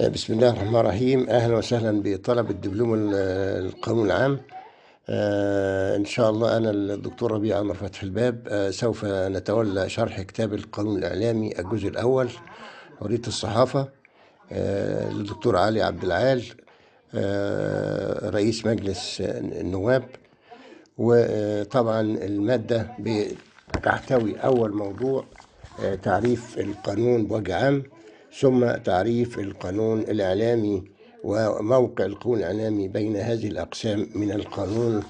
آه، بسم الله الرحمن الرحيم اهلا وسهلا بطلب الدبلوم القانون العام آه، ان شاء الله انا الدكتور ربيع عمر فتح الباب آه، سوف نتولى شرح كتاب القانون الاعلامي الجزء الاول حريه الصحافه للدكتور علي عبد العال رئيس مجلس النواب وطبعا الماده بتحتوي اول موضوع تعريف القانون بوجه عام ثم تعريف القانون الإعلامي وموقع القانون الإعلامي بين هذه الأقسام من القانون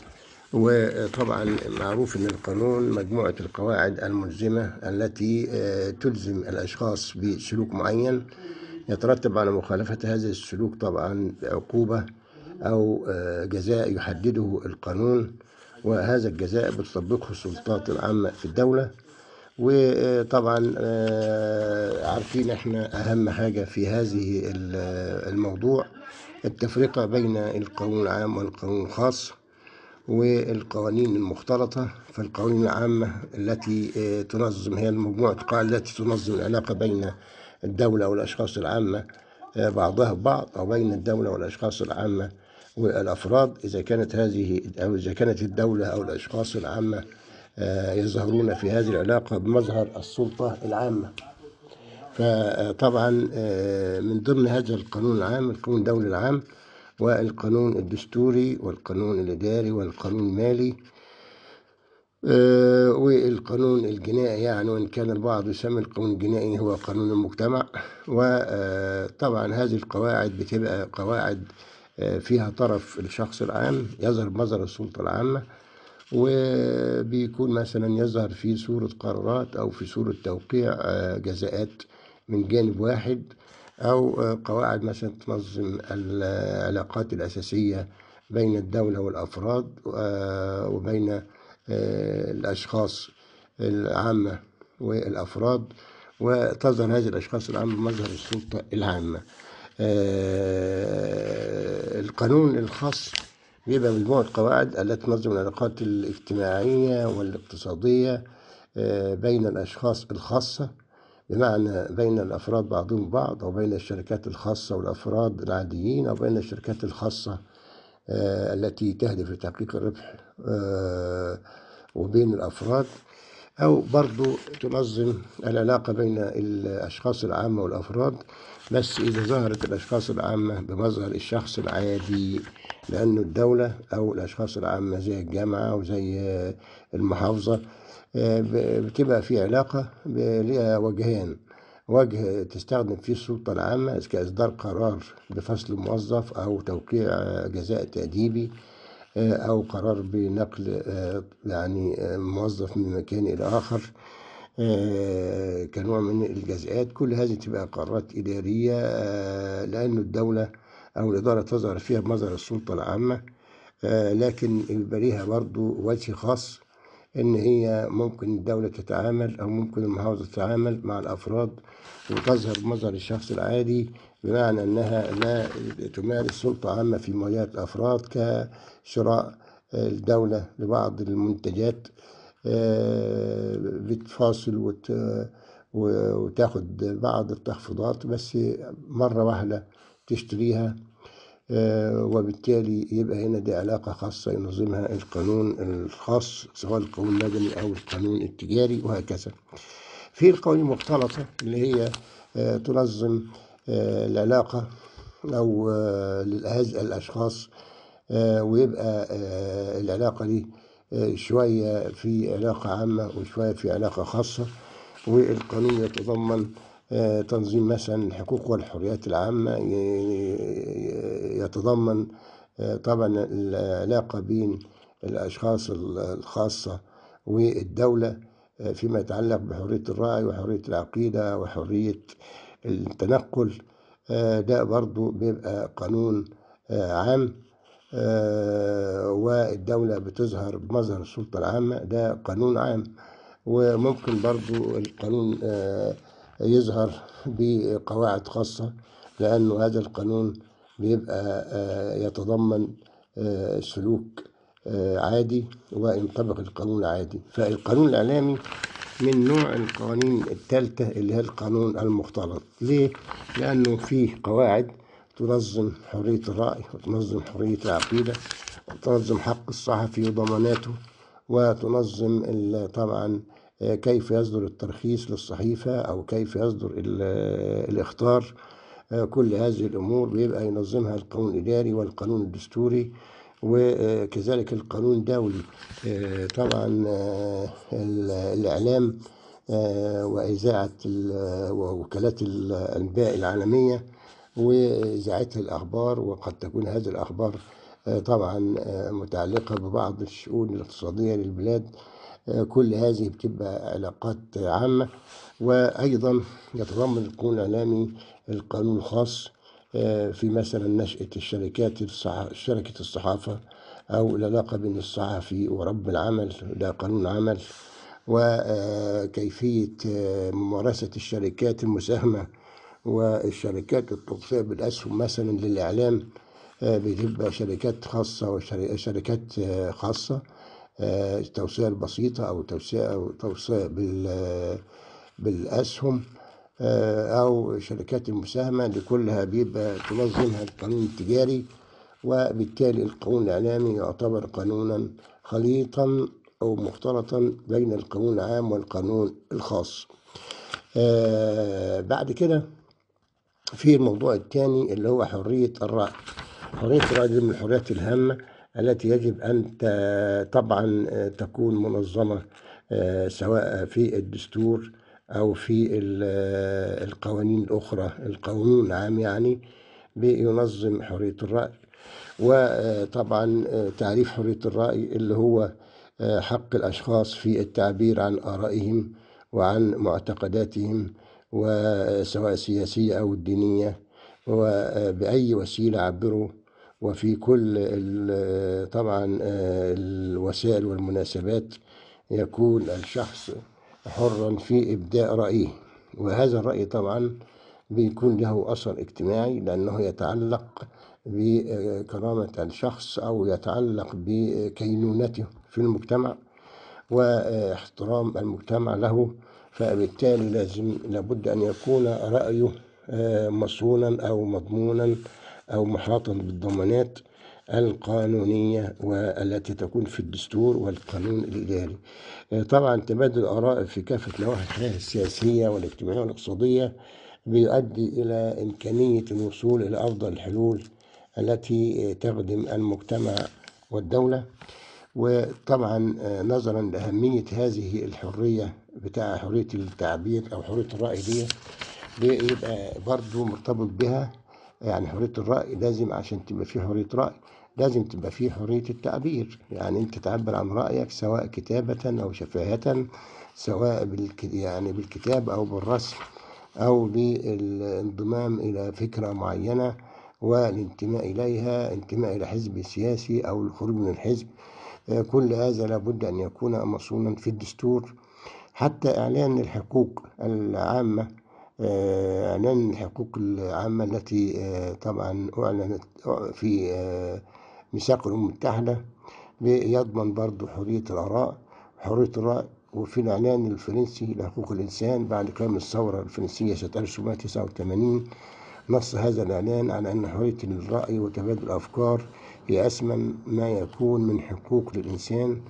وطبعا معروف ان القانون مجموعه القواعد الملزمه التي آه، تلزم الاشخاص بسلوك معين يترتب على مخالفه هذا السلوك طبعا عقوبه او آه، جزاء يحدده القانون وهذا الجزاء بتطبقه السلطات العامه في الدوله وطبعا آه، عارفين احنا اهم حاجة في هذه الموضوع التفرقة بين القانون العام والقانون الخاص والقوانين المختلطة فالقوانين العامة التي آه، تنظم هي المجموعة القواعد التي تنظم العلاقة بين الدولة والأشخاص العامة آه، بعضها بعض أو بين الدولة والأشخاص العامة والأفراد إذا كانت هذه أو إذا كانت الدولة أو الأشخاص العامة آه، يظهرون في هذه العلاقة بمظهر السلطة العامة فطبعا آه، من ضمن هذا القانون العام القانون الدولي العام والقانون الدستوري والقانون الإداري والقانون المالي آه، والقانون الجنائي يعني وإن كان البعض يسمي القانون الجنائي هو قانون المجتمع وطبعا هذه القواعد بتبقى قواعد فيها طرف الشخص العام يظهر مظهر السلطة العامة وبيكون مثلا يظهر في صورة قرارات أو في صورة توقيع آه، جزاءات من جانب واحد أو آه، قواعد مثلا تنظم العلاقات الأساسية بين الدولة والأفراد آه، وبين الأشخاص العامة والأفراد وتظهر هذه الأشخاص العامة مظهر السلطة العامة القانون الخاص يبقى مجموعة قواعد التي تنظم العلاقات الاجتماعية والاقتصادية آه، بين الأشخاص الخاصة بمعنى بين الأفراد بعضهم بعض أو بين الشركات الخاصة والأفراد العاديين أو بين الشركات الخاصة آه، التي تهدف لتحقيق الربح آه، وبين الأفراد أو برضو تنظم العلاقة بين الأشخاص العامة والأفراد بس إذا ظهرت الأشخاص العامة بمظهر الشخص العادي لأنه الدولة أو الأشخاص العامة زي الجامعة وزي آه، المحافظة آه، بتبقى في علاقة ليها وجهين وجه تستخدم فيه السلطة العامة كإصدار قرار بفصل موظف أو توقيع آه، جزاء تأديبي أو قرار بنقل يعني موظف من مكان إلى آخر كنوع من الجزاءات كل هذه تبقى قرارات إدارية لأن الدولة أو الإدارة تظهر فيها بمظهر السلطة العامة آه، لكن يبقى ليها برضو وجه خاص إن هي ممكن الدولة تتعامل أو ممكن المحافظة تتعامل مع الأفراد وتظهر بمظهر الشخص العادي بمعنى أنها لا تمارس سلطة عامة في مواجهة الأفراد كشراء آه، الدولة لبعض المنتجات آه، بتفاصل وتاخد بعض التخفيضات بس مرة واحدة تشتريها آه، وبالتالي يبقى هنا دي علاقة خاصة ينظمها القانون الخاص سواء القانون المدني أو القانون التجاري وهكذا في القوانين المختلطة اللي هي آه، تنظم آه، العلاقة أو لهذا الأشخاص ويبقى العلاقة دي شوية في علاقة عامة وشوية في علاقة خاصة والقانون يتضمن آه، تنظيم مثلا الحقوق والحريات العامة يتضمن آه، طبعا العلاقة بين الأشخاص الخاصة والدولة آه، فيما يتعلق بحرية الرأي وحرية العقيدة وحرية التنقل ده برضو بيبقى قانون عام والدولة بتظهر بمظهر السلطة العامة ده قانون عام وممكن برضو القانون يظهر بقواعد خاصة لأنه هذا القانون بيبقى آه، يتضمن آه، سلوك آه، عادي وينطبق القانون عادي فالقانون الإعلامي من نوع القوانين الثالثة اللي هي القانون المختلط ليه؟ لأنه فيه قواعد تنظم حرية الرأي وتنظم حرية العقيدة وتنظم حق الصحفي وضماناته وتنظم طبعا آه، كيف يصدر الترخيص للصحيفة أو كيف يصدر آه، الإخطار آه، كل هذه الأمور بيبقى ينظمها القانون الإداري والقانون الدستوري وكذلك القانون الدولي طبعا الإعلام وإذاعة وكالات الأنباء العالمية وإذاعتها الأخبار وقد تكون هذه الأخبار طبعا متعلقة ببعض الشؤون الاقتصادية للبلاد كل هذه بتبقى علاقات عامة وأيضا يتضمن القانون الإعلامي القانون الخاص آه، في مثلا نشأة الشركات شركة الصحافة أو العلاقة بين الصحفي ورب العمل ده قانون عمل وكيفية آه، آه، ممارسة الشركات المساهمة والشركات التوصية بالأسهم مثلا للإعلام بتبقى شركات خاصة وشركات خاصة التوصية آه، البسيطة أو توسيع أو توسيع بال بالأسهم آه، أو شركات المساهمة دي كلها بيبقى تنظمها القانون التجاري وبالتالي القانون الإعلامي يعتبر قانونا خليطا أو مختلطا بين القانون العام والقانون الخاص آه، بعد كده في الموضوع الثاني اللي هو حرية الرأي حرية الرأي دي من الحريات الهامة التي يجب أن طبعا آه، تكون منظمة آه، سواء في الدستور أو في آه، القوانين الأخرى القانون العام يعني بينظم حرية الرأي وطبعا تعريف حرية الرأي اللي هو حق الأشخاص في التعبير عن آرائهم وعن معتقداتهم وسواء سياسية أو دينية وبأي وسيلة عبروا وفي كل طبعا آه، الوسائل والمناسبات يكون الشخص حرا في إبداء رأيه وهذا الرأي طبعا بيكون له أثر اجتماعي لأنه يتعلق بكرامة الشخص أو يتعلق بكينونته في المجتمع واحترام المجتمع له فبالتالي لازم لابد أن يكون رأيه آه، مصونا أو مضمونا أو محاطا بالضمانات القانونية والتي تكون في الدستور والقانون الإداري آه، طبعا تبادل الآراء في كافة نواحي الحياة السياسية والاجتماعية والاقتصادية بيؤدي إلى إمكانية الوصول إلى أفضل الحلول التي تخدم المجتمع والدولة وطبعا آه، نظرا لأهمية هذه الحرية بتاع حرية التعبير أو حرية الرأي دي بيبقى برضه مرتبط بها يعني حريه الراي لازم عشان تبقى في حريه راي لازم تبقى في حريه التعبير يعني انت تعبر عن رايك سواء كتابه او شفاهه سواء بالك يعني بالكتاب او بالرسم او بالانضمام الى فكره معينه والانتماء اليها انتماء الى حزب سياسي او الخروج من الحزب آه، كل هذا لابد ان يكون مصونا في الدستور حتى اعلان الحقوق العامه اعلان آه، الحقوق العامة التي آه، طبعا أعلنت في آه، ميثاق الأمم المتحدة يضمن برضه حرية الآراء حرية الرأي وفي الإعلان الفرنسي لحقوق الإنسان بعد قيام الثورة الفرنسية سنة 1989 نص هذا الإعلان على أن حرية الرأي وتبادل الأفكار هي أسمى ما يكون من حقوق للإنسان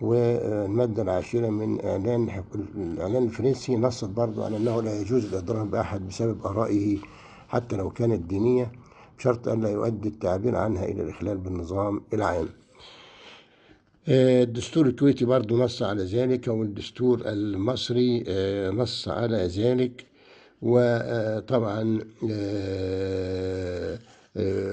والمادة العاشرة من إعلان الإعلان الفرنسي نصت برضو على أنه لا يجوز الإضرار بأحد بسبب آرائه حتى لو كانت دينية بشرط أن لا يؤدي التعبير عنها إلى الإخلال بالنظام العام آه، الدستور الكويتي برضو نص على ذلك والدستور المصري آه، نص على ذلك وطبعا آه،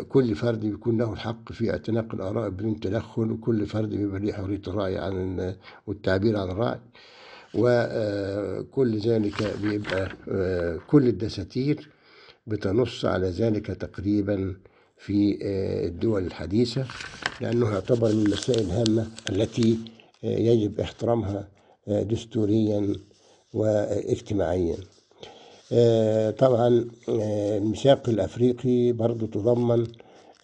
كل فرد بيكون له الحق في اعتناق الآراء بدون تدخل وكل فرد بيبقى له حرية الرأي عن والتعبير عن الرأي وكل آه، ذلك بيبقى آه، كل الدساتير بتنص على ذلك تقريبا في آه، الدول الحديثة لأنه يعتبر من المسائل الهامة التي يجب احترامها دستوريا واجتماعيا آه، طبعا آه، الميثاق الافريقي برضه تضمن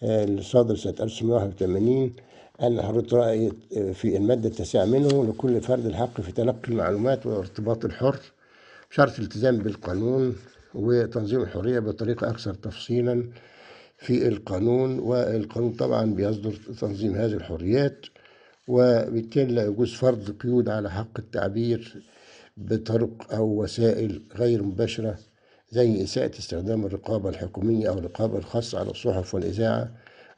آه، الصادر سنه 1981 أن حرية رأي في المادة التاسعة منه لكل فرد الحق في تلقي المعلومات والارتباط الحر بشرط الالتزام بالقانون وتنظيم الحرية بطريقة أكثر تفصيلا في القانون والقانون طبعا بيصدر تنظيم هذه الحريات وبالتالي لا يجوز فرض قيود على حق التعبير بطرق أو وسائل غير مباشرة زي إساءة استخدام الرقابة الحكومية أو الرقابة الخاصة على الصحف والإذاعة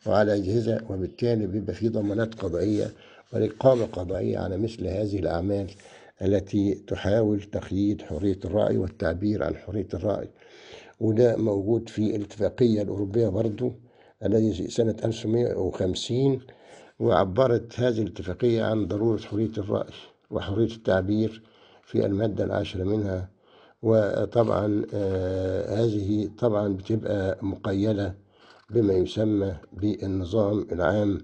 وعلى أجهزة وبالتالي بيبقى في ضمانات قضائية ورقابة قضائية على مثل هذه الأعمال التي تحاول تقييد حرية الرأي والتعبير عن حرية الرأي وده موجود في الاتفاقية الأوروبية برضو الذي سنة 1950 وعبرت هذه الاتفاقية عن ضرورة حرية الرأي وحرية التعبير في المادة العاشرة منها وطبعا آه، هذه طبعا بتبقى مقيدة بما يسمى بالنظام العام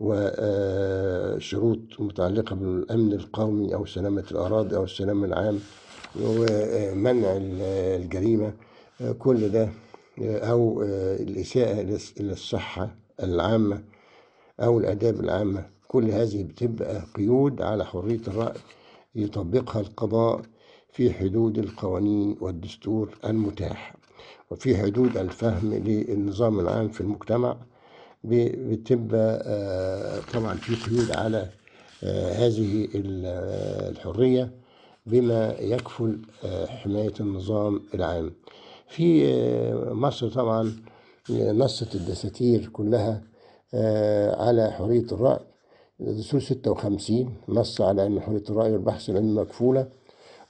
وشروط آه، متعلقة بالأمن القومي أو سلامة الأراضي أو السلام العام ومنع الجريمة كل ده آه، أو الإساءة للصحة العامة أو الآداب العامة كل هذه بتبقى قيود على حرية الرأي يطبقها القضاء في حدود القوانين والدستور المتاح وفي حدود الفهم للنظام العام في المجتمع بتبقى آه، طبعا في قيود على آه، هذه آه، الحرية بما يكفل حماية النظام العام في مصر طبعا نصت الدساتير كلها على حرية الرأي دستور 56 نص على أن حرية الرأي والبحث العلمي مكفولة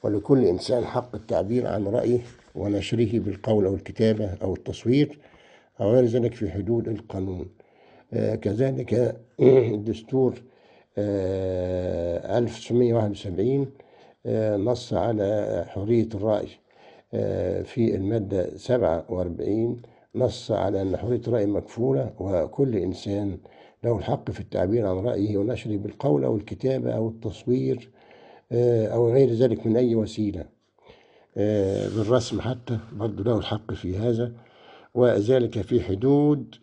ولكل إنسان حق التعبير عن رأيه ونشره بالقول أو الكتابة أو التصوير أو غير ذلك في حدود القانون آه، كذلك الدستور 1971 آه، آه، نص على حرية الرأي في المادة 47 نص على أن حرية الرأي مكفولة وكل إنسان له الحق في التعبير عن رأيه ونشره بالقول أو الكتابة أو التصوير آه، أو غير ذلك من أي وسيلة آه، بالرسم حتى برضه له الحق في هذا وذلك في حدود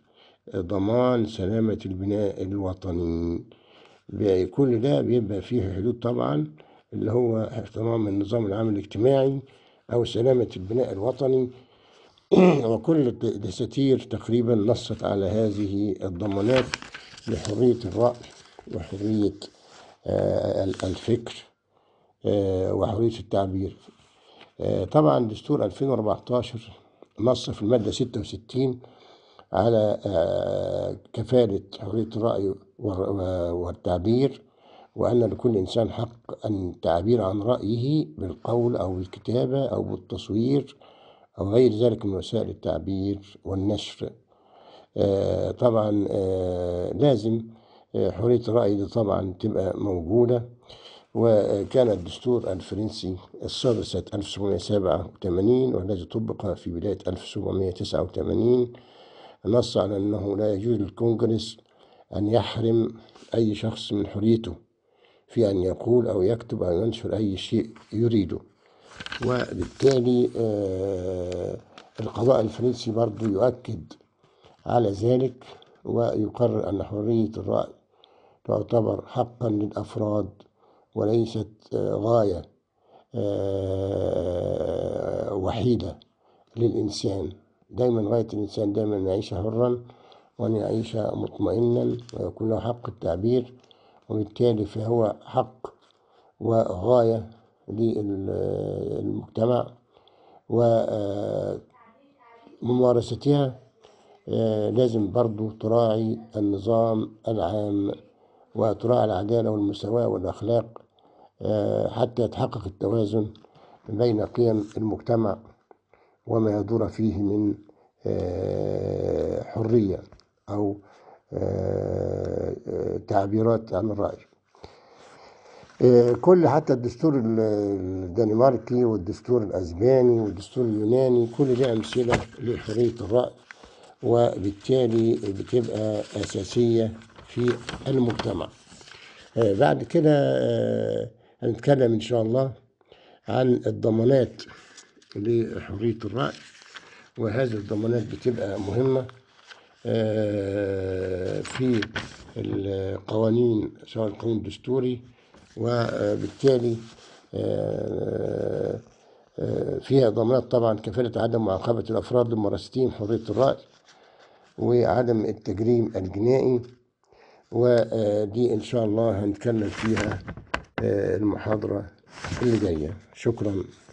ضمان سلامة البناء الوطني كل ده بيبقى فيه حدود طبعا اللي هو احترام النظام العام الاجتماعي أو سلامة البناء الوطني وكل الدساتير تقريبا نصت على هذه الضمانات لحرية الرأي وحرية آه، الفكر آه، وحرية التعبير آه، طبعا دستور 2014 نص في المادة 66 على كفالة حرية الرأي والتعبير وأن لكل إنسان حق أن التعبير عن رأيه بالقول أو بالكتابة أو بالتصوير أو غير ذلك من وسائل التعبير والنشر آه، طبعا آه، لازم آه، حرية الرأي دي طبعا تبقى موجودة وكان الدستور الفرنسي الصادر سنة 1787 والذي طبق في بداية 1789 نص على أنه لا يجوز للكونجرس أن يحرم أي شخص من حريته في أن يقول أو يكتب أو ينشر أي شيء يريده وبالتالي القضاء الفرنسي برضو يؤكد على ذلك ويقرر أن حرية الرأي تعتبر حقا للأفراد وليست آه، غاية آه، وحيدة للإنسان دايما غاية الإنسان دايما أن يعيش حرا وأن يعيش مطمئنا ويكون له حق التعبير وبالتالي فهو حق وغاية للمجتمع وممارستها آه، آه، لازم برضو تراعي النظام العام وتراعي العدالة والمساواة والأخلاق آه، حتى يتحقق التوازن بين قيم المجتمع وما يدور فيه من آه، حرية أو تعبيرات عن الرأي كل حتى الدستور الدنماركي والدستور الأسباني والدستور اليوناني كل ده أمثلة لحرية الرأي وبالتالي بتبقى أساسية في المجتمع آه، بعد كده آه، هنتكلم إن شاء الله عن الضمانات لحرية الرأي وهذه الضمانات بتبقى مهمة آه، في القوانين سواء القانون الدستوري وبالتالي فيها ضمانات طبعا كفالة عدم معاقبة الأفراد المرستين حرية الرأي وعدم التجريم الجنائي ودي إن شاء الله هنتكلم فيها آه، المحاضرة اللي جاية شكرا